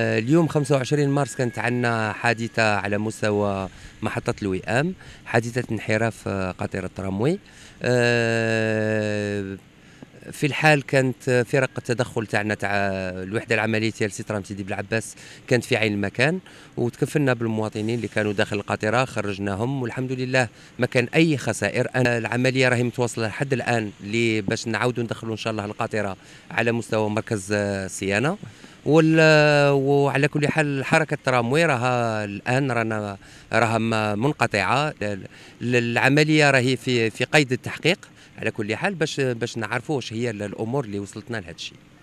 آه، اليوم 25 مارس كانت عندنا حادثة على مستوى محطة الوئام حادثة انحراف آه، قطير التراموي آه، في الحال كانت فرق التدخل تاعنا تاع الوحده العمليه ديال سيترام سيدي بلعباس كانت في عين المكان وتكفلنا بالمواطنين اللي كانوا داخل القاطره خرجناهم والحمد لله ما كان اي خسائر أنا العمليه راهي متواصله لحد الان باش نعاودوا ندخلوا ان شاء الله القاطره على مستوى مركز صيانه وعلى كل حال حركه التراموي راها الان رانا راها منقطعه العمليه راهي في في قيد التحقيق على كل حال باش باش نعرفوا واش هي الامور اللي وصلتنا لهذا الشيء